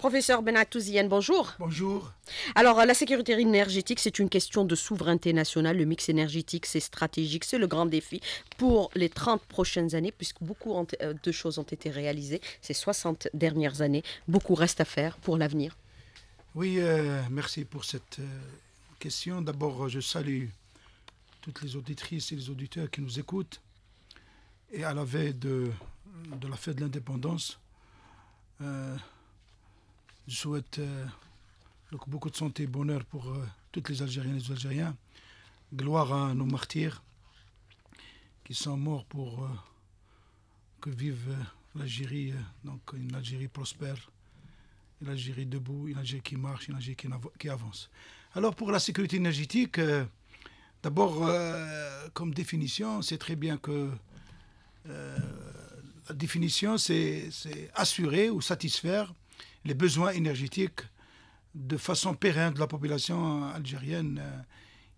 Professeur Benatouzian, bonjour. Bonjour. Alors, la sécurité énergétique, c'est une question de souveraineté nationale. Le mix énergétique, c'est stratégique, c'est le grand défi pour les 30 prochaines années, puisque beaucoup euh, de choses ont été réalisées ces 60 dernières années. Beaucoup reste à faire pour l'avenir. Oui, euh, merci pour cette euh, question. D'abord, je salue toutes les auditrices et les auditeurs qui nous écoutent. Et à la veille de, de la fête de l'indépendance, je souhaite euh, beaucoup de santé et bonheur pour euh, toutes les Algériennes et les Algériens. Gloire à nos martyrs qui sont morts pour euh, que vive l'Algérie, donc une Algérie prospère, une Algérie debout, une Algérie qui marche, une Algérie qui, qui avance. Alors pour la sécurité énergétique, d'abord comme définition, c'est très bien que la définition c'est assurer ou satisfaire les besoins énergétiques de façon pérenne de la population euh, algérienne euh,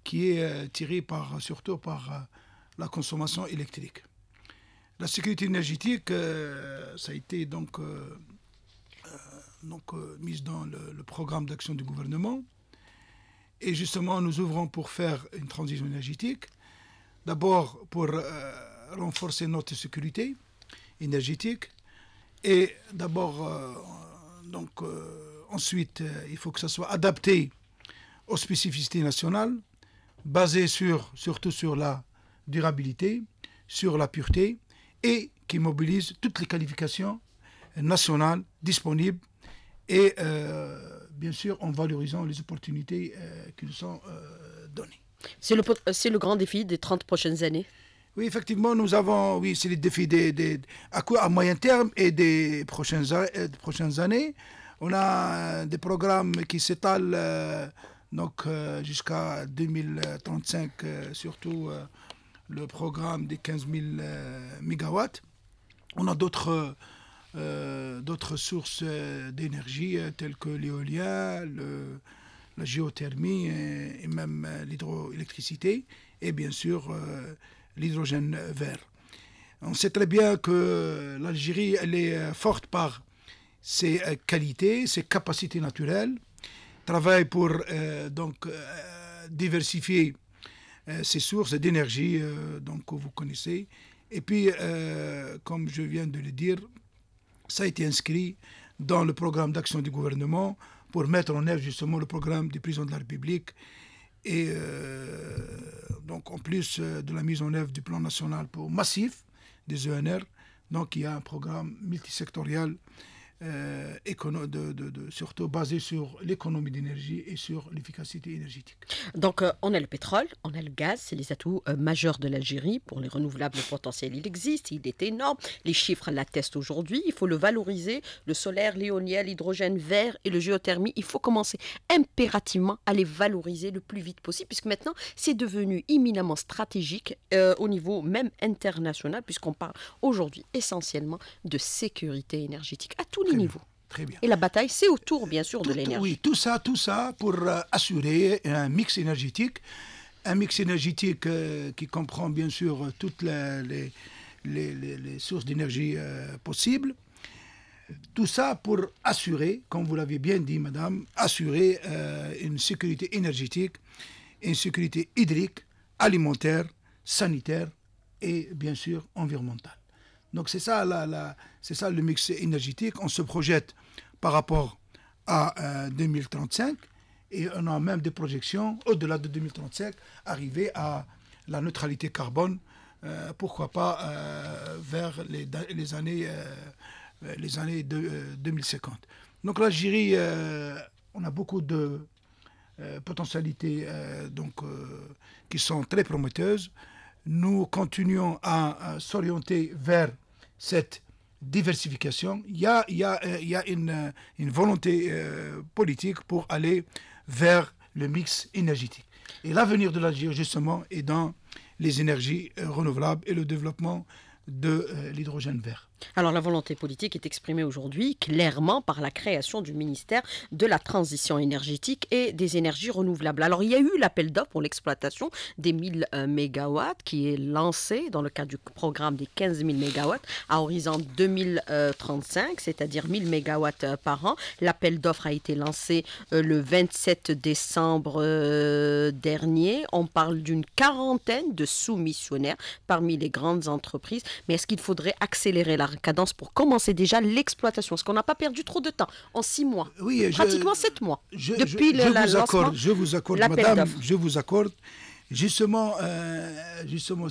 qui est euh, tirée par, surtout par la consommation électrique. La sécurité énergétique, ça a été donc, donc mise dans le, programme d'action du gouvernement. Et justement, nous ouvrons pour faire une transition énergétique. D'abord pour renforcer notre sécurité énergétique et d'abord donc, euh, ensuite, euh, il faut que ça soit adapté aux spécificités nationales, basé sur, surtout sur la durabilité, sur la pureté, et qui mobilise toutes les qualifications nationales disponibles et euh, bien sûr en valorisant les opportunités qui nous sont données. C'est le, le grand défi des 30 prochaines années oui, effectivement, nous avons, oui, c'est les défis des, à, moyen terme et des prochaines, euh, prochaines années. On a des programmes qui s'étalent euh, donc euh, jusqu'à 2035, surtout le programme des 15 000 MW. On a d'autres d'autres sources d'énergie telles que l'éolien, la géothermie et même l'hydroélectricité et bien sûr l'hydrogène vert. On sait très bien que l'Algérie, elle est euh, forte par ses euh, qualités, ses capacités naturelles, travaille pour euh, donc diversifier ses sources d'énergie, donc que vous connaissez. Et puis, comme je viens de le dire, ça a été inscrit dans le programme d'action du gouvernement pour mettre en œuvre justement le programme du prisons de la République et euh, donc, en plus euh, de la mise en œuvre du plan national pour massif des ENR, donc il y a un programme multisectoriel euh, de, de, surtout basé sur l'économie d'énergie et sur l'efficacité énergétique. Donc euh, on a le pétrole, on a le gaz, c'est les atouts euh, majeurs de l'Algérie. Pour les renouvelables, potentiels, il existe, il est énorme. Les chiffres l'attestent aujourd'hui. Il faut le valoriser, le solaire, l'éolien, l'hydrogène vert et le géothermie. Il faut commencer impérativement à les valoriser le plus vite possible, puisque maintenant c'est devenu imminemment stratégique euh, au niveau même international, puisqu'on parle aujourd'hui essentiellement de sécurité énergétique à tous les et la bataille, c'est autour, bien sûr, de l'énergie. Oui, tout ça, tout ça pour euh, assurer un mix énergétique, un mix énergétique euh, qui comprend bien sûr toutes les, sources d'énergie euh, possibles. Tout ça pour assurer, comme vous l'avez bien dit, madame, assurer une sécurité énergétique, une sécurité hydrique, alimentaire, sanitaire et bien sûr environnementale. Donc c'est ça, la, la, c'est ça le mix énergétique. On se projette par rapport à 2035 euh, et on a même des projections au-delà de 2035, arriver à la neutralité carbone, euh, pourquoi pas euh, vers les, années, les années de, 2050. Donc l'Algérie, on a beaucoup de potentialités donc, qui sont très prometteuses. Nous continuons à s'orienter vers cette diversification, il y a, euh, euh, une, volonté euh, politique pour aller vers le mix énergétique. Et l'avenir de l'Algérie, justement, est dans les énergies renouvelables et le développement de l'hydrogène vert. Alors la volonté politique est exprimée aujourd'hui clairement par la création du ministère de la transition énergétique et des énergies renouvelables. Alors il y a eu l'appel d'offres pour l'exploitation des 1000 euh, MW qui est lancé dans le cadre du programme des 15 000 MW à horizon 2035, euh, c'est-à-dire 1000 MW euh, par an. L'appel d'offres a été lancé le 27 décembre dernier. On parle d'une quarantaine de soumissionnaires parmi les grandes entreprises. Mais est-ce qu'il faudrait accélérer la cadence pour commencer déjà l'exploitation Parce qu'on n'a pas perdu trop de temps, en six mois, euh, oui, pratiquement sept mois. Je, depuis vous accorde, je vous accorde, madame, je vous accorde. Justement, euh, justement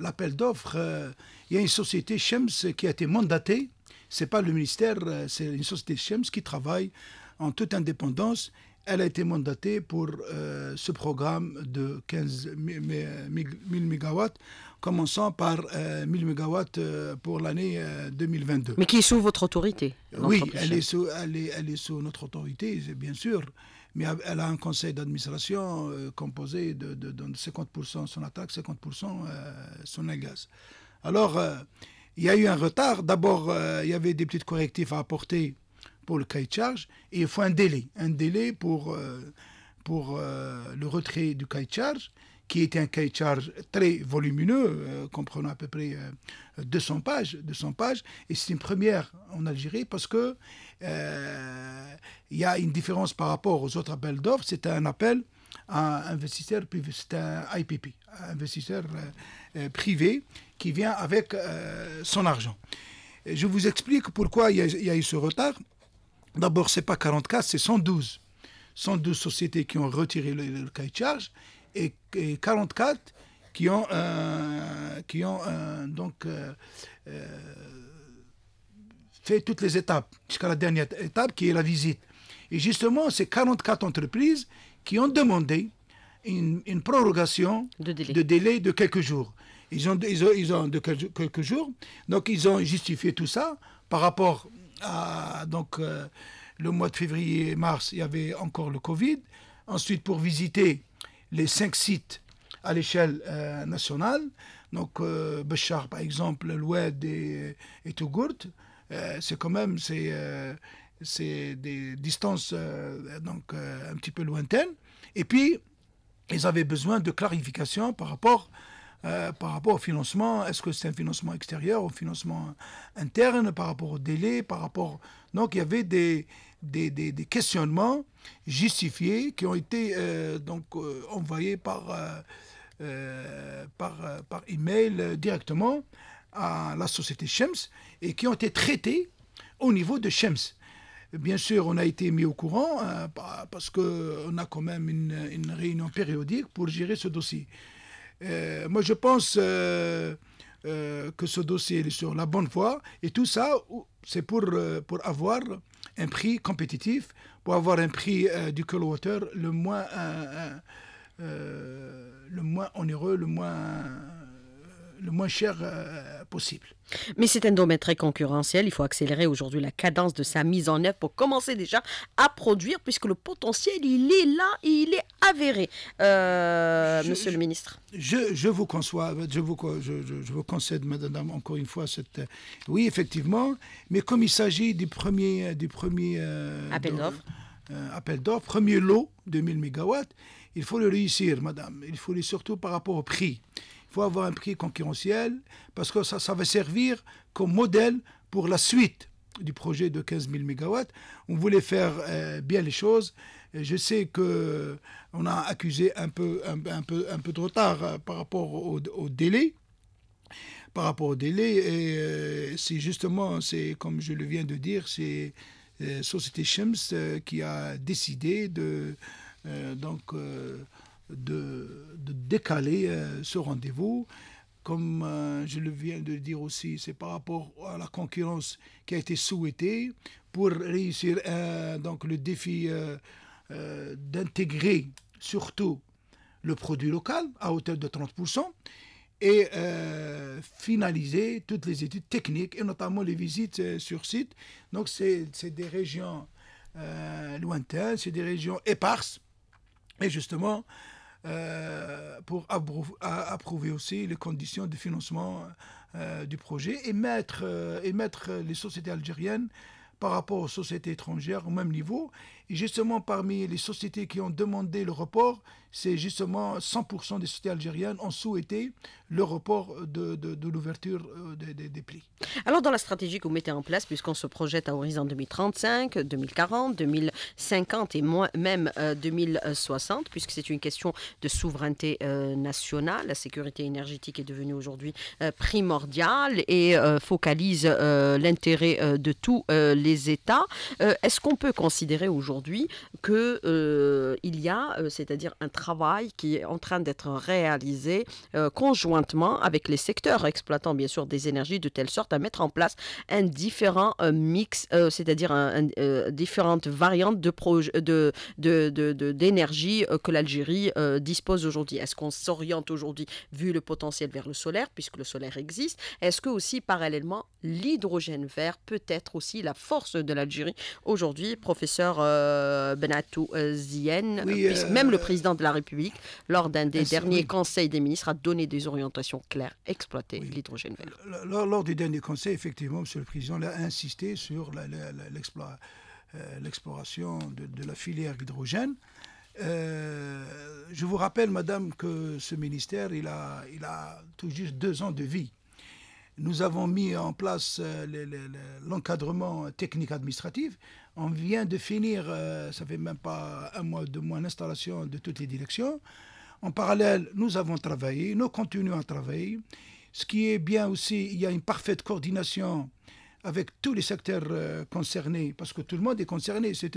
l'appel d'offres, euh, il y a une société Chems qui a été mandatée. Ce n'est pas le ministère, c'est une société Chems qui travaille en toute indépendance. Elle a été mandatée pour ce programme de 15 000 MW commençant par 1000 euh, MW euh, pour l'année 2022. Euh, mais qui est sous votre autorité Oui, elle est sous, elle est, sous notre autorité, bien sûr mais elle a un conseil d'administration composé de, 50% son attaque, 50% son gaz. Alors, il y a eu un retard. D'abord, il y avait des petits correctifs à apporter pour le cahier de charge, et il faut un délai, un délai pour, pour le retrait du cahier de charge qui était un cahier de charge très volumineux, euh, comprenant à peu près 200 euh, pages. 200 pages et c'est une première en Algérie parce que euh, il y a une différence par rapport aux autres appels d'offres. C'est un appel à investisseur privé, c'est un IPP, investisseur privé qui vient avec son argent. je vous explique pourquoi il y, a eu ce retard. D'abord, c'est pas 44, c'est 112. 112 sociétés qui ont retiré le, le cahier de charge et, 44 qui ont, qui ont donc euh, euh, fait toutes les étapes, jusqu'à la dernière étape qui est la visite. Et justement, ces 44 entreprises qui ont demandé une, prorogation de délai. de quelques jours. Ils ont, ils de quelques, jours. Donc, ils ont justifié tout ça par rapport à donc, euh, le mois de février et mars, il y avait encore le Covid. Ensuite, pour visiter les cinq sites à l'échelle euh, nationale. Donc, euh, Béchar, par exemple, l'Oued et, et euh, c'est quand même c'est, euh, c'est des distances donc, un petit peu lointaines. Et puis, ils avaient besoin de clarification par rapport par rapport au financement, est-ce que c'est un financement extérieur, un financement interne, par rapport au délai, par rapport... Donc il y avait des, des, questionnements justifiés qui ont été euh, donc, euh, envoyés euh, par, euh, par, email directement à la société Shems et qui ont été traités au niveau de Shems. Bien sûr, on a été mis au courant hein, parce parce qu'on a quand même une, une, réunion périodique pour gérer ce dossier. moi, je pense que ce dossier est sur la bonne voie et tout ça, c'est pour, pour avoir un prix compétitif, pour avoir un prix euh, du kilowattheure le moins, euh, euh, le moins onéreux, le moins le moins cher euh, possible. Mais c'est un domaine très concurrentiel. Il faut accélérer aujourd'hui la cadence de sa mise en œuvre pour commencer déjà à produire, puisque le potentiel, il est là et il est avéré, euh, monsieur le ministre. Je, vous conçois, je vous, je, concède, madame, encore une fois, cette. Oui, effectivement, mais comme il s'agit du premier. Du premier euh, appel d'offres. appel d'offres, premier lot de 1000 MW, il faut le réussir, madame. Il faut le surtout par rapport au prix faut avoir un prix concurrentiel parce que ça, ça va servir comme modèle pour la suite du projet de 15 000 MW. On voulait faire euh, bien les choses. Je sais que on a accusé un peu, un, peu, un peu de retard euh, par rapport au, délai. Par rapport au délai, et euh, c'est justement, c'est comme je le viens de dire, c'est Société Chems qui a décidé de donc de, décaler euh, ce rendez-vous. Comme euh, je viens de dire aussi, c'est par rapport à la concurrence qui a été souhaitée pour réussir euh, donc le défi d'intégrer surtout le produit local à hauteur de 30% et finaliser toutes les études techniques et notamment les visites sur site. Donc c'est des régions lointaines, c'est des régions éparses et justement, euh, pour approuver aussi les conditions de financement euh, du projet euh, et mettre les sociétés algériennes par rapport aux sociétés étrangères au même niveau justement, parmi les sociétés qui ont demandé le report, c'est justement 100% des sociétés algériennes ont souhaité le report de, l'ouverture euh, des, plis. Alors, dans la stratégie que vous mettez en place, puisqu'on se projette à horizon 2035, 2040, 2050 et même 2060, euh, puisque c'est une question de souveraineté euh, nationale, la sécurité énergétique est devenue aujourd'hui primordiale et focalise l'intérêt de tous les États. Est-ce qu'on peut considérer aujourd'hui aujourd'hui qu'il euh, y a, euh, c'est-à-dire un travail qui est en train d'être réalisé euh, conjointement avec les secteurs exploitant bien sûr des énergies de telle sorte à mettre en place un différent mix, c'est-à-dire différentes variantes de d'énergie que l'Algérie dispose aujourd'hui. Est-ce qu'on s'oriente aujourd'hui vu le potentiel vers le solaire puisque le solaire existe Est-ce que aussi parallèlement l'hydrogène vert peut être aussi la force de l'Algérie aujourd'hui, professeur euh, Benatou euh, Zien. Euh, même le président de la République, lors d'un des derniers conseils des ministres, a donné des orientations claires, exploiter l'hydrogène vert. Lors, du dernier conseil, effectivement, Monsieur le Président a insisté sur l'exploration de, la filière hydrogène. je vous rappelle, Madame, que ce ministère, il a, il a tout juste deux ans de vie. Nous avons mis en place l'encadrement technique administratif. On vient de finir, euh, ça fait même pas un mois, deux mois, l'installation de toutes les directions. En parallèle, nous avons travaillé, nous continuons à travailler. Ce qui est bien aussi, il y a une parfaite coordination avec tous les secteurs euh, concernés, parce que tout le monde est concerné. C'est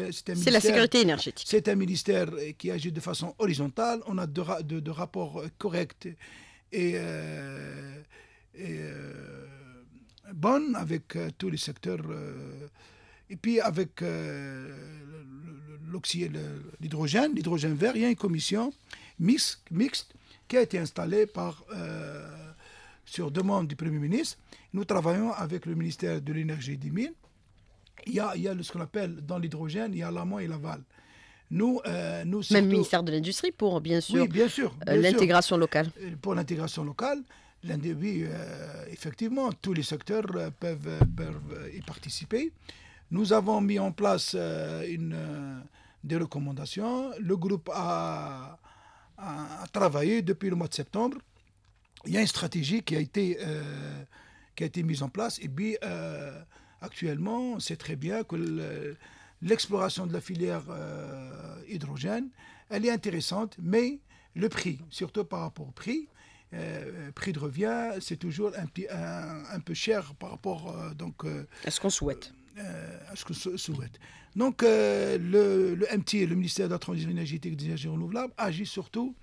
la sécurité énergétique. C'est un ministère euh, qui agit de façon horizontale. On a de, rapports corrects et, bons avec tous les secteurs. Et puis avec euh, l'oxygène, l'hydrogène, l'hydrogène vert, il y a une commission mixte, qui a été installée par, euh, sur demande du Premier ministre. Nous travaillons avec le ministère de l'Énergie et des Mines. Il y a, il y a ce qu'on appelle dans l'hydrogène, il y a l'amont et l'aval. Nous, euh, nous Même ministère de l'Industrie pour, bien sûr, bien sûr, l'intégration locale. Pour l'intégration locale, oui, effectivement, tous les secteurs peuvent, peuvent y participer. Nous avons mis en place euh, une, euh, des recommandations. Le groupe a, travaillé depuis le mois de septembre. Il y a une stratégie qui a été, euh, qui a été mise en place. Et puis, actuellement, on sait très bien que l'exploration de la filière hydrogène, elle est intéressante, mais le prix, surtout par rapport au prix, prix de revient, c'est toujours un, un, peu cher par rapport donc, à ce qu'on souhaite. Euh, à ce que souhaite. Donc, euh, le, le, MT, le ministère de la Transition énergétique et des énergies renouvelables, agit surtout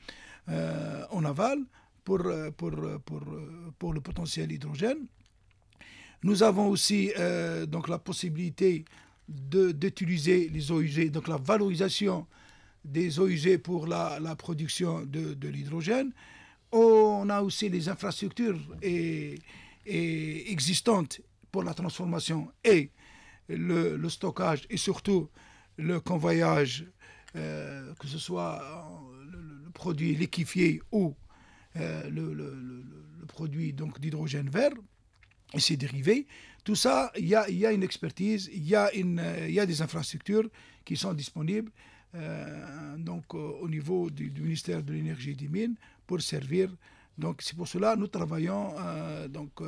euh, en aval pour, pour, pour, le potentiel hydrogène. Nous avons aussi donc la possibilité d'utiliser les eaux donc la valorisation des eaux usées pour la, production de, l'hydrogène. On a aussi les infrastructures et, existantes pour la transformation et le, stockage et surtout le convoyage, euh, que ce soit euh, le, produit liquéfié ou euh, le, produit donc d'hydrogène vert et ses dérivés, tout ça, il y a, y a, une expertise, il y, a une, y a des infrastructures qui sont disponibles donc, au niveau du, ministère de l'Énergie et des Mines pour servir. Donc c'est pour cela que nous travaillons donc,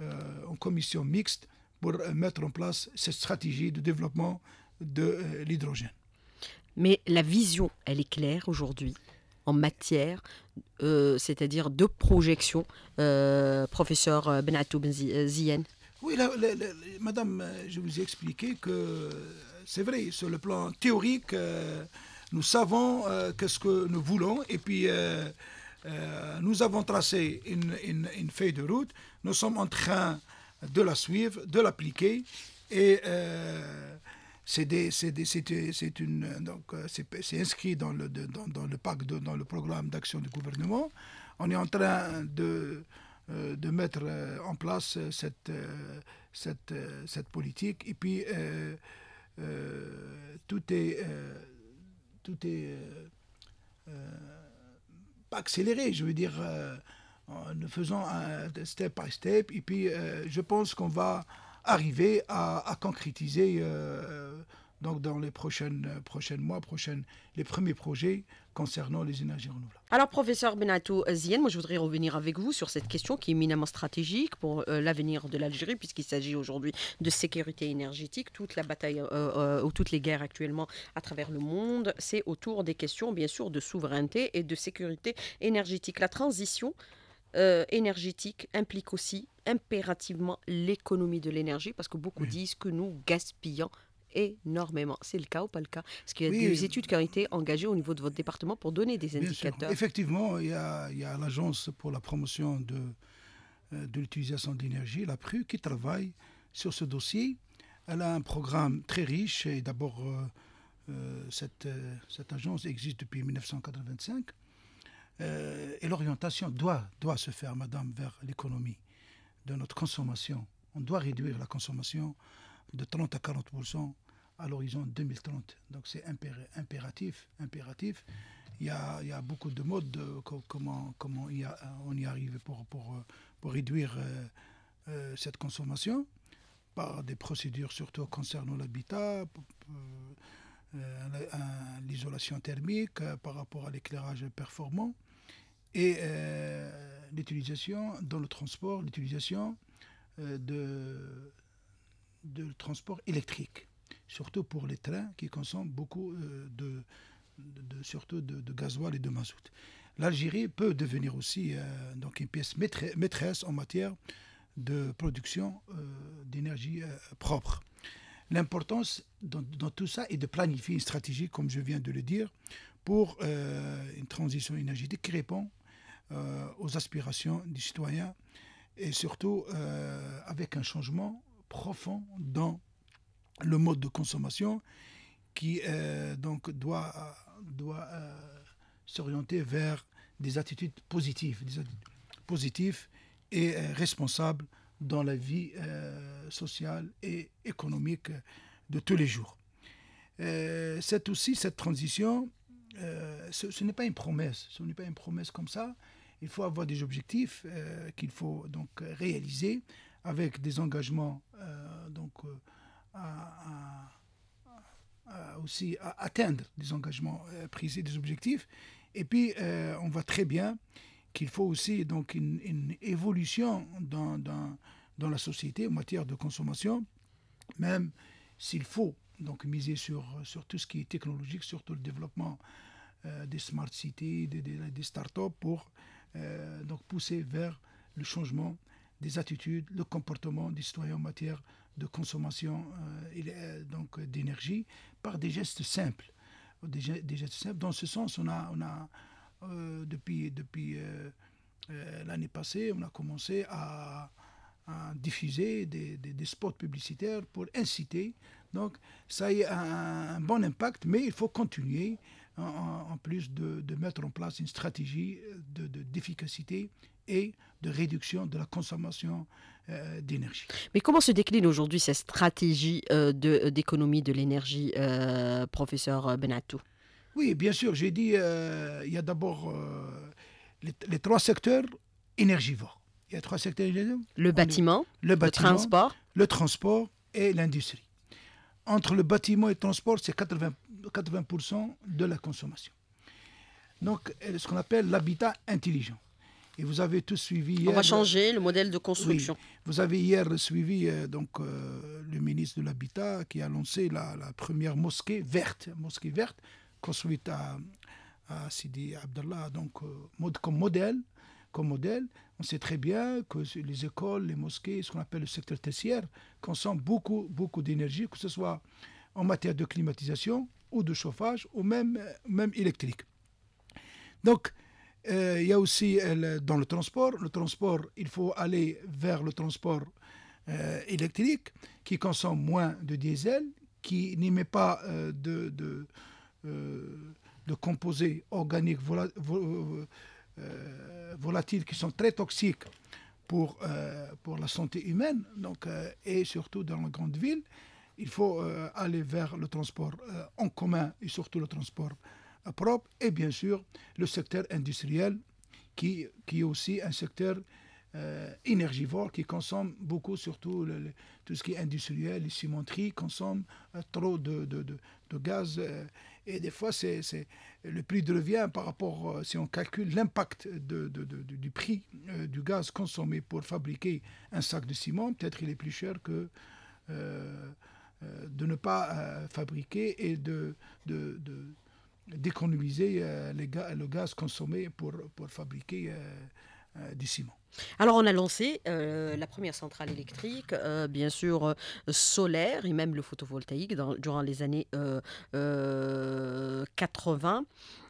en commission mixte euh, mettre en place cette stratégie de développement de euh, l'hydrogène. Mais la vision, elle est claire aujourd'hui en matière, euh, c'est-à-dire de projection, professeur Benatou Zien. Oui, madame, je vous ai expliqué que c'est vrai, sur le plan théorique, nous savons qu'est-ce que nous voulons et puis nous avons tracé une, une, feuille de route. Nous sommes en train de la suivre, de l'appliquer. Et c'est inscrit dans le, dans, le dans le programme d'action du gouvernement. On est en train de, euh, de mettre euh, en place cette, euh, cette, cette politique. Et puis, tout est, tout est accéléré, je veux dire en euh, faisant un step by step. Et puis, euh, je pense qu'on va arriver à, concrétiser euh, donc dans les prochaines, prochains mois, prochaines, les premiers projets concernant les énergies renouvelables. Alors, professeur Benatou Zien, moi je voudrais revenir avec vous sur cette question qui est éminemment stratégique pour l'avenir de l'Algérie, puisqu'il s'agit aujourd'hui de sécurité énergétique. Toute la bataille ou toutes les guerres actuellement à travers le monde, c'est autour des questions, bien sûr, de souveraineté et de sécurité énergétique. La transition euh, énergétique implique aussi impérativement l'économie de l'énergie, parce que beaucoup disent que nous gaspillons énormément. C'est le cas ou pas le cas Est-ce qu'il y a des euh, études qui ont été engagées au niveau de votre département pour donner des indicateurs. Effectivement, il y a, l'Agence pour la promotion de, euh, l'utilisation de l'énergie, la PRU, qui travaille sur ce dossier. Elle a un programme très riche et d'abord, cette, cette agence existe depuis 1985. Euh, et l'orientation doit, doit se faire, madame, vers l'économie de notre consommation. On doit réduire la consommation de 30 à 40 à l'horizon 2030. Donc c'est impératif, impératif. Il y, a, il y a beaucoup de modes de comment, comment on y arrive pour, pour, pour réduire euh, euh, cette consommation par des procédures surtout concernant l'habitat, l'isolation thermique par rapport à l'éclairage performant et euh, l'utilisation dans le transport, l'utilisation euh, de, de transport électrique, surtout pour les trains qui consomment beaucoup euh, de, de, surtout de, de, gasoil et de mazout. L'Algérie peut devenir aussi euh, donc une pièce maîtresse en matière de production d'énergie propre. L'importance dans, tout ça est de planifier une stratégie, comme je viens de le dire, pour une transition énergétique qui répond euh, aux aspirations du citoyen et surtout euh, avec un changement profond dans le mode de consommation qui euh, donc doit, doit s'orienter vers des attitudes positives, positives et responsables dans la vie sociale et économique de tous les jours. c'est aussi cette transition, ce n'est pas une promesse, ce n'est pas une promesse comme ça, il faut avoir des objectifs euh, qu'il faut donc réaliser avec des engagements euh, donc euh, à, aussi atteindre des engagements pris et des objectifs. Et puis on voit très bien qu'il faut aussi donc une, évolution dans, dans, la société en matière de consommation, même s'il faut donc miser sur, sur tout ce qui est technologique, surtout le développement des smart cities, des, des, des start-up pour euh, donc pousser vers le changement des attitudes, le comportement des citoyens en matière de consommation euh, euh, donc d'énergie par des gestes simples. Des, gestes simples. Dans ce sens, on a, on a depuis, depuis l'année passée, on a commencé à, diffuser des, spots publicitaires pour inciter. Donc, ça a un, un bon impact, mais il faut continuer en, plus de, mettre en place une stratégie d'efficacité de, d'efficacité et de réduction de la consommation euh, d'énergie. Mais comment se décline aujourd'hui cette stratégie euh, d'économie de, l'énergie, euh, professeur Benatou Oui, bien sûr, j'ai dit, il y a d'abord les, trois secteurs énergivores. Il y a trois secteurs Le bâtiment, le, bâtiment, transport. Le transport et l'industrie entre le bâtiment et le transport, c'est 80%, 80 de la consommation. Donc, euh, ce qu'on appelle l'habitat intelligent. Et vous avez tous suivi hier. On va changer le modèle de construction. vous avez hier suivi euh, donc, euh, le ministre de l'Habitat qui a lancé la, première mosquée verte, mosquée verte construite à, Sidi Abdallah, donc comme modèle, comme modèle on sait très bien que les écoles, les mosquées, ce qu'on appelle le secteur tertiaire, consomment beaucoup, beaucoup d'énergie, que ce soit en matière de climatisation ou de chauffage ou même, euh, même électrique. Donc, euh, il y a aussi dans le transport, le transport, il faut aller vers le transport euh, électrique qui consomme moins de diesel, qui n'émet pas de, de composés organiques volatiles euh, volatiles qui sont très toxiques pour, euh, pour la santé humaine, donc, euh, et surtout dans les grandes villes, il faut aller vers le transport en commun et surtout le transport propre, et bien sûr le secteur industriel qui, qui est aussi un secteur énergivore qui consomme beaucoup, surtout tout ce qui est industriel, les cimenteries consomment trop de, de, gaz. Et des fois, c'est, le prix de revient par rapport, euh, si on calcule l'impact de, du prix euh, du gaz consommé pour fabriquer un sac de ciment, peut-être il est plus cher que euh, de ne pas fabriquer et de, d'économiser le, gaz consommé pour, pour fabriquer du ciment. Alors on a lancé euh, la première centrale électrique, euh, bien sûr euh, solaire et même le photovoltaïque durant les années 80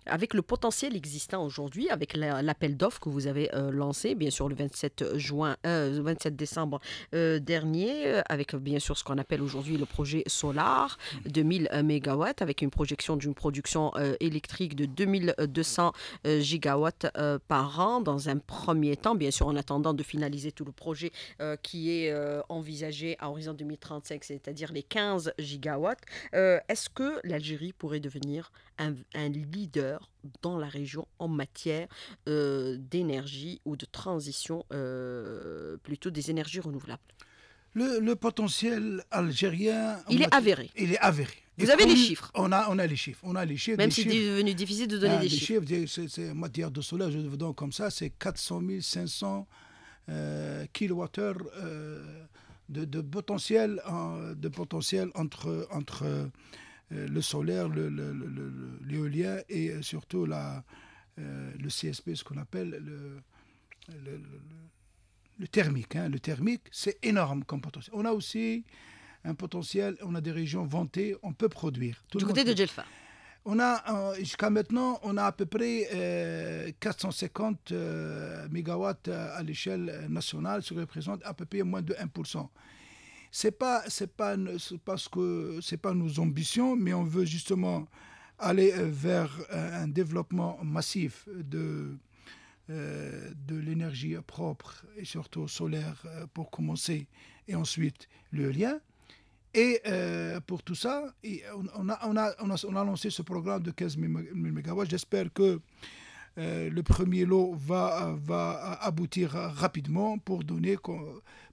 avec le potentiel existant aujourd'hui, avec l'appel d'offres que vous avez euh, lancé, bien sûr, le 27, juin, 27 euh, décembre euh, dernier, avec bien sûr ce qu'on appelle aujourd'hui le projet Solar de 1000 MW, avec une projection d'une production électrique de 2200 gigawatts par an dans un premier temps, bien sûr, en attendant de finaliser tout le projet qui est envisagé à horizon 2035, c'est-à-dire les 15 gigawatts. Est-ce que l'Algérie pourrait devenir un leader dans la région en matière euh, d'énergie ou de transition euh, plutôt des énergies renouvelables. Le, potentiel algérien... Il est avéré. Il est avéré. Vous avez les chiffres. On a, on a les chiffres. On a les chiffres. Même si c'est devenu difficile de donner ah, des les chiffres. en matière de solaire, je vous donne comme ça, c'est 400 500 kWh kilowattheures euh, de, potentiel, de potentiel entre, entre euh, le solaire, l'éolien le, et euh, surtout la, euh, le CSP, ce qu'on appelle le, le thermique. Hein. Le thermique, c'est énorme comme potentiel. On a aussi un potentiel, on a des régions vantées, on peut produire. Tout du côté de Djelfa on a, jusqu'à maintenant, on a à peu près 450 MW à l'échelle nationale, ce qui représente à peu près moins de 1% c'est pas c'est pas parce que c'est pas nos ambitions, mais on veut justement aller euh, vers euh, un développement massif de euh, de l'énergie propre et surtout solaire pour commencer et ensuite le lien Et pour tout ça, on a, on, a, on, a, a, lancé ce programme de 15 000 MW. J'espère que le premier lot va, va aboutir rapidement pour donner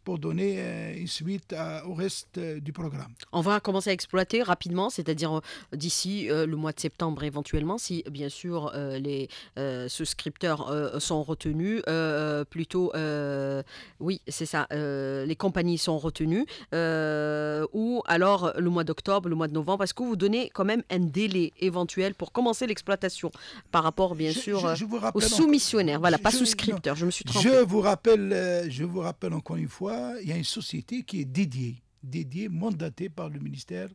pour donner euh, une suite au reste euh, du programme. On va commencer à exploiter rapidement, c'est-à-dire euh, d'ici le mois de septembre éventuellement, si bien sûr les souscripteurs sont retenus, plutôt, oui, c'est ça, les compagnies sont retenues, ou alors le mois d'octobre, le mois de novembre, parce que vous donnez quand même un délai éventuel pour commencer l'exploitation par rapport, bien sûr, je, aux soumissionnaires, voilà, pas souscripteurs, je me suis trompé. Je vous rappelle, je vous rappelle encore une fois, il y a une société qui est dédiée, dédiée, mandatée par le ministère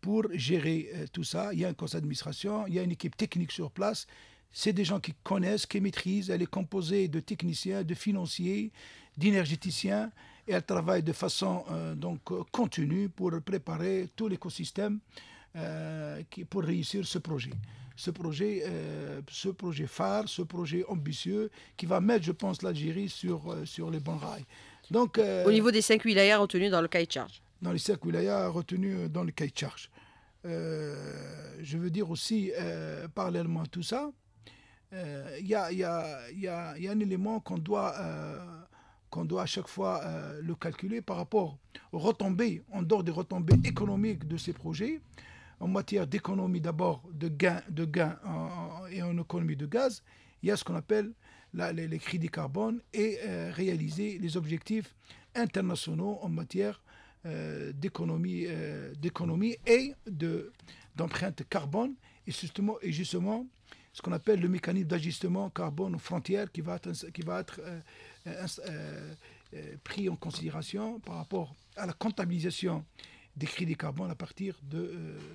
pour gérer euh, tout ça. Il y a un conseil d'administration, il y a une équipe technique sur place. C'est des gens qui connaissent, qui maîtrisent. Elle est composée de techniciens, de financiers, d'énergéticiens. Et elle travaille de façon euh, donc euh, continue pour préparer tout l'écosystème pour réussir ce projet. Ce projet, ce projet phare, ce projet ambitieux qui va mettre, je pense, l'Algérie sur, sur les bons rails. Euh, Au niveau des 5 wilayas retenus dans le cahier charge. Dans les 5 wilayas retenus euh, dans le cahier charge. Euh, je veux dire aussi, parallèlement à tout ça, il y a, un élément qu'on doit, qu'on doit à chaque fois le calculer par rapport aux retombées, en dehors des retombées économiques de ces projets, en matière d'économie d'abord, de gains de gain et en économie de gaz, il y a ce qu'on appelle les, crédits carbone et euh, réaliser les objectifs internationaux en matière euh, d'économie, euh, d'économie et de, d'empreinte carbone et justement, et justement ce qu'on appelle le mécanisme d'ajustement carbone aux frontières qui va être, qui va être pris en considération par rapport à la comptabilisation des crédits carbone à partir de,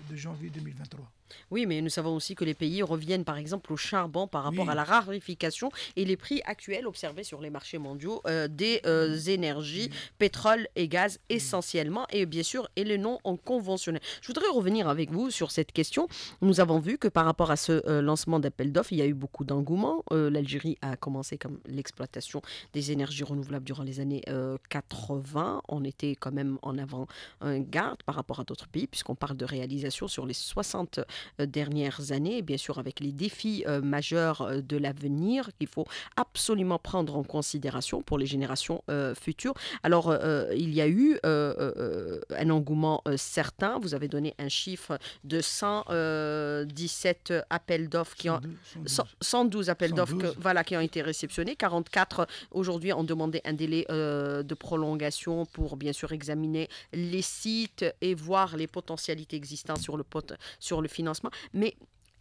de janvier 2023. Oui, mais nous savons aussi que les pays reviennent par exemple au charbon par rapport à la rarification et les prix actuels observés sur les marchés mondiaux euh, des euh, énergies, pétrole et gaz essentiellement, et bien sûr, et les non conventionnel Je voudrais revenir avec vous sur cette question. Nous avons vu que par rapport à ce euh, lancement d'appel d'offres, il y a eu beaucoup d'engouement. L'Algérie a commencé comme l'exploitation des énergies renouvelables durant les années 80. On était quand même en avant-garde par rapport à d'autres pays, puisqu'on parle de réalisation sur les 60 euh, dernières années, bien sûr avec les défis euh, majeurs euh, de l'avenir qu'il faut absolument prendre en considération pour les générations futures. Alors, il y a eu un engouement certain. Vous avez donné un chiffre de 117 appels d'offres qui ont 112, appels d'offres voilà qui ont été réceptionnés. 44 aujourd'hui ont demandé un délai de prolongation pour bien sûr examiner les sites et voir les potentialités existantes sur le pot, sur le financement financement. Mais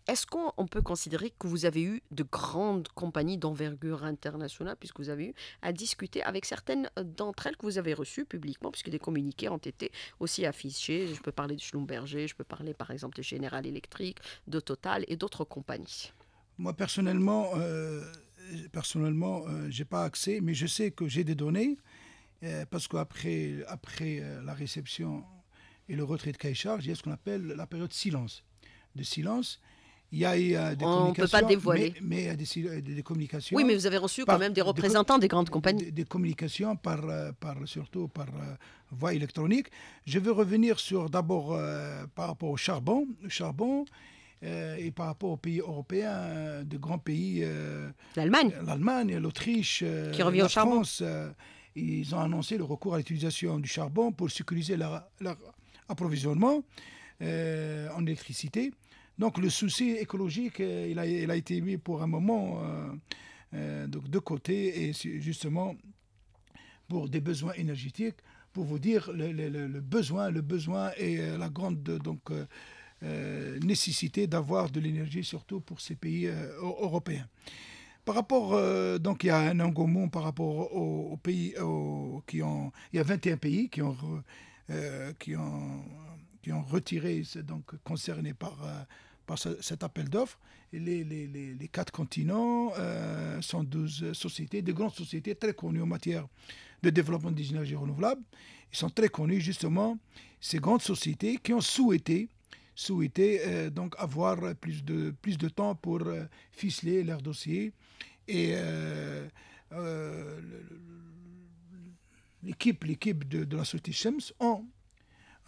est-ce qu'on peut considérer que vous avez eu de grandes compagnies d'envergure internationale, puisque vous avez eu à discuter avec certaines euh, d'entre elles que vous avez reçues publiquement, puisque des communiqués ont été aussi affichés Je peux parler de Schlumberger, je peux parler par exemple de General Electric, de Total et d'autres compagnies. Moi personnellement, euh, personnellement, euh, j'ai pas accès, mais je sais que j'ai des données, euh, parce qu'après après, la réception et le retrait de cahier charge, il y a ce qu'on appelle la période silence de silence. Il y a eu des euh, des On ne peut pas dévoiler. Mais, mais euh, des, euh, des, des, communications. Oui, mais vous avez reçu quand même des représentants des, grandes compagnies. Des, communications, par, par, surtout par voie électronique. Je veux revenir sur d'abord par rapport au charbon. Le charbon et par rapport aux pays européens, de grands pays. L'Allemagne. L'Allemagne, l'Autriche, Qui revient la au France. ils ont annoncé le recours à l'utilisation du charbon pour sécuriser leur approvisionnement en électricité. Donc le souci écologique, euh, il a, été mis pour un moment euh, euh, de côté, et justement pour des besoins énergétiques, pour vous dire le, besoin, le besoin et la grande donc, nécessité d'avoir de l'énergie, surtout pour ces pays européens. Par rapport, donc il y a un engouement par rapport aux, pays qui ont, il y a 21 pays qui ont qui ont retiré, donc concernés par, euh, par cet appel d'offres, les, les, les, les, quatre continents, euh, sont 112 euh, sociétés, de grandes sociétés très connues en matière de développement des énergies renouvelables. Ils sont très connus justement, ces grandes sociétés qui ont souhaité souhaité donc avoir plus de, plus de temps pour ficeler leur dossier. Et l'équipe l'équipe de, la société Shems ont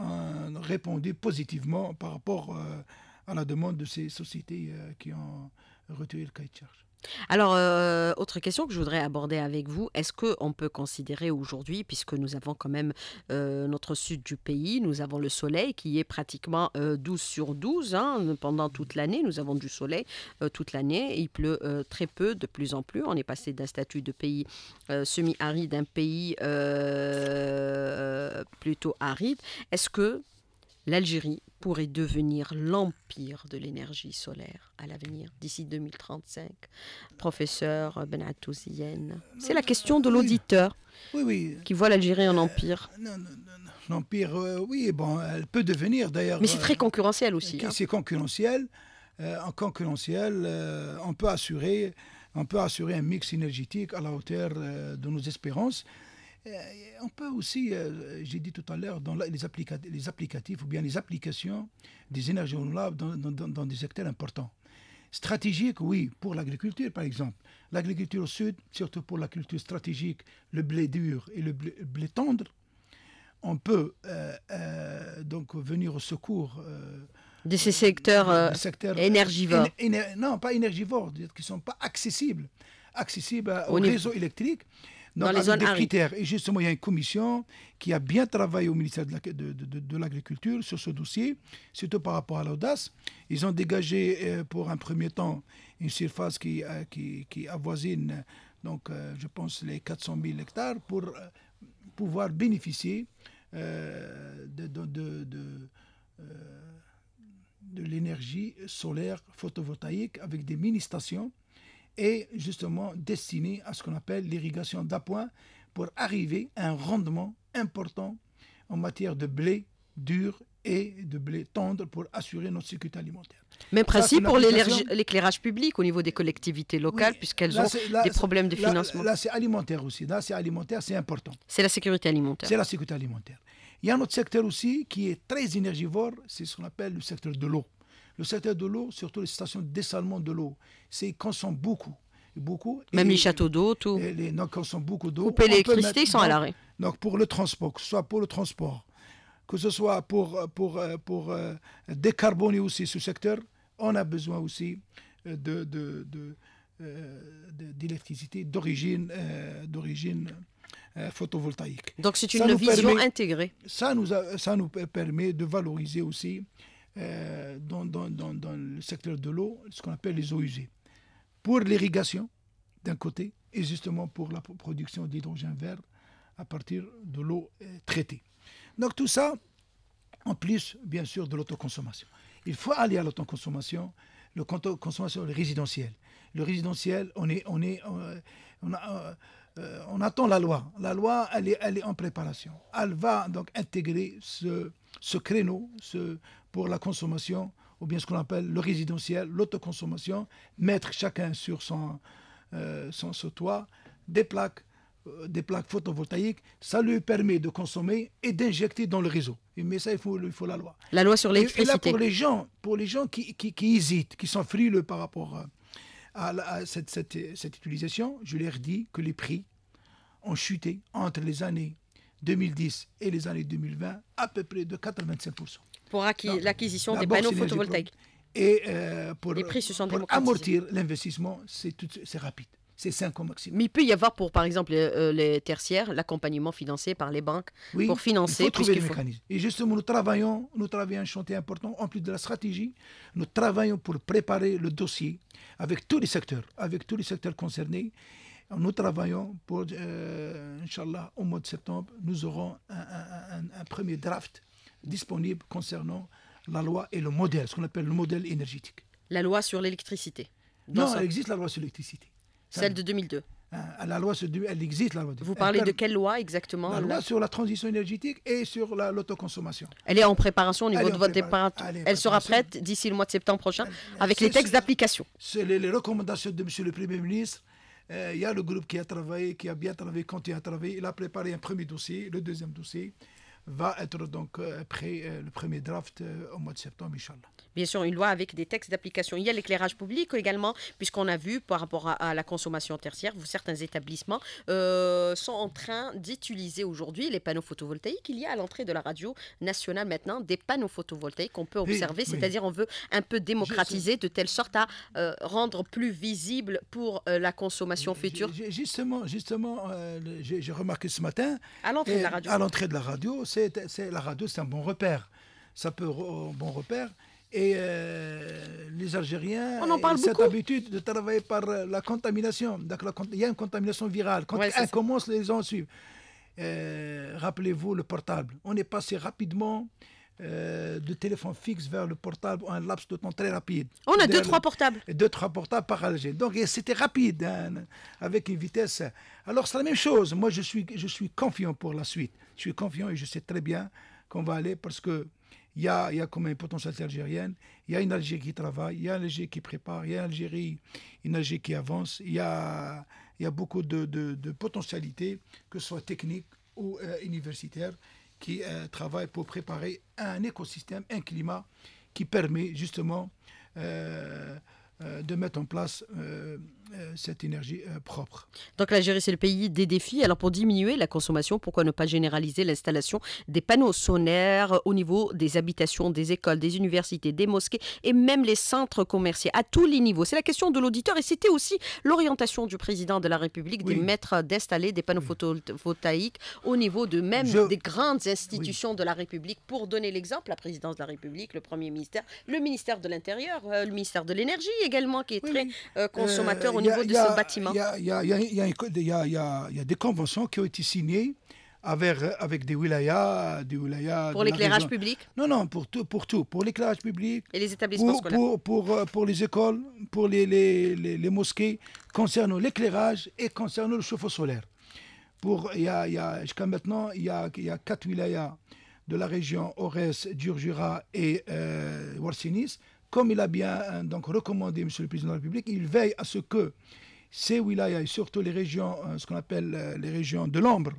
euh, répondu positivement par rapport euh, à la demande de ces sociétés euh, qui ont retiré le cahier charge. Alors, euh, autre question que je voudrais aborder avec vous, est-ce qu'on peut considérer aujourd'hui, puisque nous avons quand même euh, notre sud du pays, nous avons le soleil qui est pratiquement 12 euh, sur 12 hein, pendant toute mmh. l'année, nous avons du soleil toute l'année, il pleut très peu de plus en plus, on est passé d'un statut de pays semi-aride à un pays plutôt aride. Est-ce que l'Algérie pourrait devenir l'empire de l'énergie solaire à l'avenir, d'ici 2035. Professeur Ben c'est la question de l'auditeur qui voit l'Algérie en empire. Euh, l'empire, euh, oui, bon, elle peut devenir d'ailleurs. Mais c'est très euh, concurrentiel aussi. Hein. C'est concurrentiel. en concurrentiel, on peut assurer on peut assurer un mix énergétique à la hauteur de nos espérances. Euh, on peut aussi, euh, j'ai dit tout à l'heure, dans les, applicatifs ou bien les applications des énergies renouvelables dans, des secteurs importants. Stratégiques, oui, pour l'agriculture, par exemple. L'agriculture au sud, surtout pour la culture stratégique, le blé dur et le blé, tendre, on peut euh, donc venir au secours de ces secteurs, énergivores. non, pas énergivores, qui ne sont pas accessibles, accessibles au, au réseau électrique dans les a des critères. Et justement, il y a une commission qui a bien travaillé au ministère de l'Agriculture sur ce dossier, surtout par rapport à l'audace. Ils ont dégagé euh, pour un premier temps une surface qui, euh, avoisine, donc, euh, je pense, les 400 000 hectares pour pouvoir bénéficier de, de l'énergie solaire photovoltaïque avec des mini-stations est justement destiné à ce qu'on appelle l'irrigation d'appoint pour arriver à un rendement important en matière de blé dur et de blé tendre pour assurer notre sécurité alimentaire. Même principe pour l'éclairage public au niveau des collectivités locales, puisqu'elles ont des problèmes de financement. Là, c'est alimentaire aussi. Là, c'est alimentaire, c'est important. C'est la sécurité alimentaire. C'est la sécurité alimentaire. Il y a un autre secteur aussi qui est très énergivore, c'est ce qu'on appelle le secteur de l'eau. Le secteur de l'eau, surtout les stations de dessalement de l'eau, c'est consomme beaucoup. beaucoup Même les châteaux d'eau, tout. les, donc, beaucoup d'eau. Couper l'électricité, ils sont à l'arrêt. Donc, pour le transport, que ce soit pour le transport, que ce soit pour, pour, euh, pour, euh, décarboner aussi ce secteur, on a besoin aussi euh, de, de, d'électricité d'origine d'origine photovoltaïque. Donc c'est une vision intégrée. Ça nous, ça nous permet de valoriser aussi euh, dans, le secteur de l'eau, ce qu'on appelle les eaux usées. Pour l'irrigation, d'un côté, et justement pour la production d'hydrogène vert à partir de l'eau euh, traitée. Donc tout ça, en plus, bien sûr, de l'autoconsommation. Il faut aller à l'autoconsommation, le consommation résidentielle. Le résidentiel, on est, on est, euh, on, attend la loi. La loi, elle est, elle est en préparation. Elle va donc intégrer ce, ce créneau, ce pour la consommation, ou bien ce qu'on appelle le résidentiel, l'autoconsommation, mettre chacun sur son, euh, son, son toit des plaques, euh, des plaques photovoltaïques. Ça lui permet de consommer et d'injecter dans le réseau. Mais ça, il faut, il faut la loi. La loi sur l'électricité. Et, là, pour les gens, pour les gens qui, qui, qui hésitent, qui sont frileux par rapport euh, à, cette, cette utilisation, je leur dis que les prix ont chuté entre les années 2010 et les années 2020 à peu près de 85% pour l'acquisition des panneaux photovoltaïques. Et euh, pour, les prix sont amortir l'investissement, c'est rapide. C'est 5 au maximum. Mais il peut y avoir pour, par exemple, les, euh, tertiaires, l'accompagnement financé par les banques pour financer. Il faut trouver Et justement, nous travaillons, nous travaillons un chantier important, en plus de la stratégie, nous travaillons pour préparer le dossier avec tous les secteurs, avec tous les secteurs concernés. Nous travaillons pour, euh, Inch'Allah, au mois de septembre, nous aurons un premier draft disponible concernant la loi et le modèle, ce qu'on appelle le modèle énergétique. La loi sur l'électricité Non, elle existe la loi sur l'électricité. Celle de 2002 ah, la loi, elle existe. La loi. Vous parlez de quelle loi exactement La loi sur la transition énergétique et sur l'autoconsommation. elle est en préparation au niveau de votre départ. Elle, sera prête d'ici le mois de septembre prochain avec les textes d'application. C'est les, recommandations de monsieur le Premier ministre. Euh, il y a le groupe qui a travaillé, qui a bien travaillé qui il a travaillé. Il a préparé un premier dossier, le deuxième dossier va être donc après euh, euh, le premier draft euh, au mois de septembre, Inch'Allah. Bien sûr, une loi avec des textes d'application. Il y a l'éclairage public également, puisqu'on a vu par rapport à, la consommation tertiaire, certains établissements sont en train d'utiliser aujourd'hui les panneaux photovoltaïques. Il y a à l'entrée de la radio nationale maintenant des panneaux photovoltaïques qu'on peut observer, c'est-à-dire on veut un peu démocratiser de telle sorte à rendre plus visible pour la consommation future. Justement, justement j'ai remarqué ce matin, à l'entrée de la radio c'est la radio, c'est un bon repère. Ça peut un bon repère. Et euh, les Algériens ont cette habitude de travailler par euh, la contamination. il y a une contamination virale. Quand ça. commence, les gens suivent. Euh, rappelez-vous le portable. On est passé rapidement de téléphone fixe vers le portable en un laps de temps très rapide. On a deux, trois portables. Deux, trois portables par Alger. Donc c'était rapide, hein, avec une vitesse. Alors c'est la même chose. Moi, je suis, je suis confiant pour la suite je suis confiant et je sais très bien qu'on va aller parce que il y a, comme une potentiel algérienne, il y a une Algérie qui travaille, il y a une Algérie qui prépare, il y a une Algérie, une Algérie qui avance, il y a, y beaucoup de, potentialités, que ce soit technique ou euh, universitaires, qui euh, travaillent pour préparer un écosystème, un climat qui permet justement euh, de mettre en place euh, cette énergie euh, propre. Donc l'Algérie, c'est le pays des défis. Alors pour diminuer la consommation, pourquoi ne pas généraliser l'installation des panneaux solaires au niveau des habitations, des écoles, des universités, des mosquées et même les centres commerciaux à tous les niveaux C'est la question de l'auditeur et c'était aussi l'orientation du président de la République de euh, d'installer des panneaux photovoltaïques au niveau de même des grandes institutions de la République. Pour donner l'exemple, la présidence de la République, le Premier ministère, le ministère de l'Intérieur, le ministère de l'Énergie également qui est très consommateur au niveau de bâtiment Il y a des conventions qui ont été signées avec, des wilayas, des wilayas Pour l'éclairage public Non, non, pour tout, pour tout. Pour l'éclairage public. Et les établissements pour, scolaires pour, les écoles, pour les, mosquées, concernant l'éclairage et concernant le chauffe-eau solaire. Pour, y a, y a, jusqu'à maintenant, il y a, y a quatre wilayas de la région Ores, Djurjura et euh, Warsinis comme il a bien euh, donc recommandé M. le Président de la République, il veille à ce que ces wilayas surtout les régions, euh, ce qu'on appelle euh, les régions de l'ombre,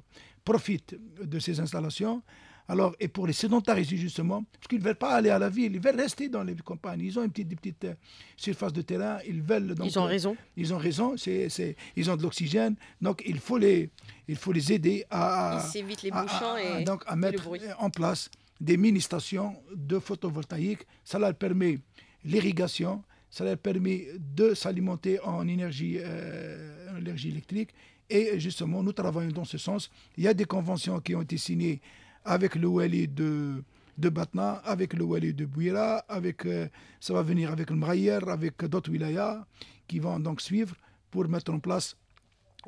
profitent de ces installations. Alors, et pour les sédentaires justement, parce qu'ils ne veulent pas aller à la ville, ils veulent rester dans les campagnes. Ils ont une petite, surface de terrain, ils veulent. Donc, ils ont raison. Ils ont raison, c'est, ils ont de l'oxygène. Donc, il faut les, il faut les aider à. les Donc, à mettre en place des mini-stations de photovoltaïque. Cela permet l'irrigation, ça leur permet de s'alimenter en énergie, euh, énergie électrique. Et justement, nous travaillons dans ce sens. Il y a des conventions qui ont été signées avec le Wali de, de Batna, avec le Wali de Bouira, avec, euh, ça va venir avec le Mrayer, avec d'autres wilayas qui vont donc suivre pour mettre en place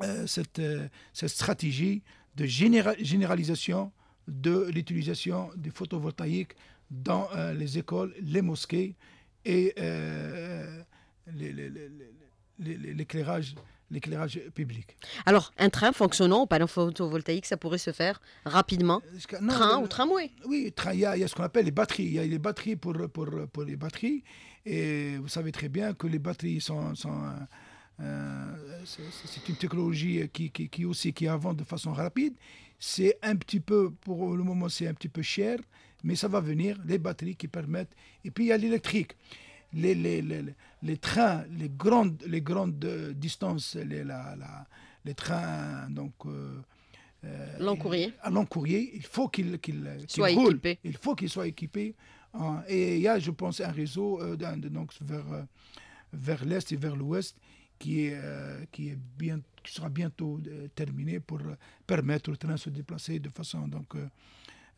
euh, cette, stratégie de généralisation de l'utilisation des photovoltaïques dans les écoles, les mosquées et euh, l'éclairage public. Alors, un train fonctionnant pas panneau photovoltaïque, ça pourrait se faire rapidement euh, Train euh, ou tramway Oui, il y, a ce qu'on appelle les batteries. Il y a les batteries pour, les batteries. Et vous savez très bien que les batteries sont... c'est une technologie qui, qui, aussi qui avance de façon rapide. C'est un petit peu, pour le moment, c'est un petit peu cher mais ça va venir, les batteries qui permettent. Et puis il y a l'électrique. Les, les, trains, les grandes, les grandes euh, distances, les, la, les trains donc euh, euh, À long courrier, il faut qu'il qu qu Il faut qu'il soit équipé. Et il y a, je pense, un réseau donc vers vers l'est et vers l'ouest qui est qui est qui sera bientôt terminé pour permettre aux trains de se déplacer de façon donc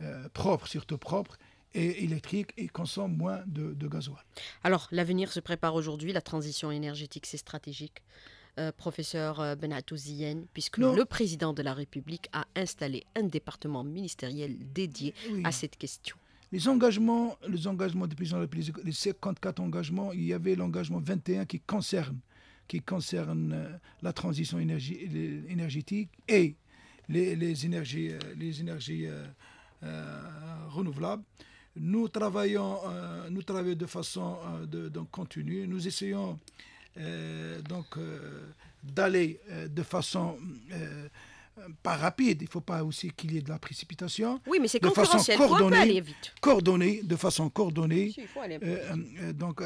euh, propre, surtout propre, et électrique et consomme moins de, de gasoil. Alors, l'avenir se prépare aujourd'hui, la transition énergétique, c'est stratégique. Euh, professeur euh, Benatou Zien, puisque le président de la République a installé un département ministériel dédié à cette question. Les engagements, les engagements du président les 54 engagements, il y avait l'engagement 21 qui concerne, qui concerne la transition énergie, énergétique et les, les énergies, les énergies euh, renouvelables. Nous travaillons, euh, nous travaillons de façon euh, donc continue. Nous essayons donc d'aller de façon pas rapide, il ne faut pas aussi qu'il y ait de la précipitation. Oui, mais c'est concurrentiel, façon coordonnée, de façon coordonnée. donc,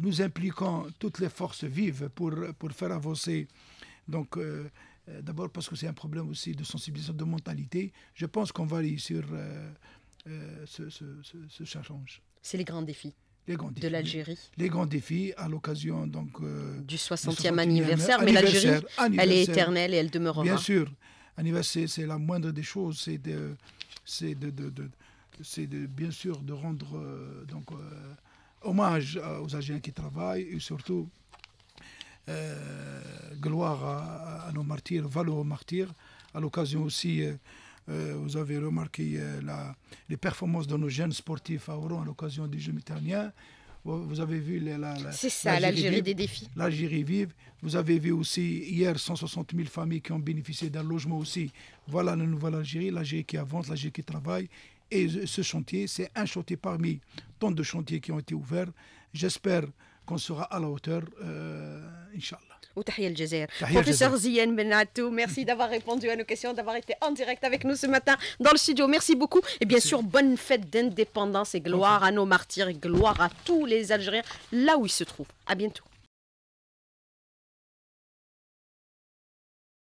nous impliquons toutes les forces vives pour, pour faire avancer donc, euh, d'abord parce que c'est un problème aussi de sensibilisation, de mentalité. Je pense qu'on va réussir euh, euh, ce, ce, ce, challenge. C'est les grands défis. de l'Algérie. Les grands défis à l'occasion donc du 60e, anniversaire, mais l'Algérie, elle est éternelle et elle demeurera. Bien sûr, anniversaire, c'est la moindre des choses, c'est de, c'est de, de, de, bien sûr de rendre donc hommage aux Algériens qui travaillent et surtout euh, gloire à, nos martyrs, valeurs aux martyrs. À l'occasion aussi, euh, euh, vous avez remarqué les performances de nos jeunes sportifs à Oran à l'occasion du Jeux Méditerranéens. Vous avez vu la, la C'est ça, l'Algérie des défis. L'Algérie vive. Vous avez vu aussi hier 160 000 familles qui ont bénéficié d'un logement aussi. Voilà la nouvelle Algérie, l'Algérie qui avance, l'Algérie qui travaille. Et ce chantier, c'est un chantier parmi tant de chantiers qui ont été ouverts. J'espère qu'on sera à la hauteur, euh, Inch'Allah. Professeur Ziyen Benatou, merci d'avoir répondu à nos questions, d'avoir été en direct avec nous ce matin dans le studio. Merci beaucoup. Et bien sûr, bonne fête d'indépendance et gloire à nos martyrs et gloire à tous les Algériens là où ils se trouvent. À bientôt.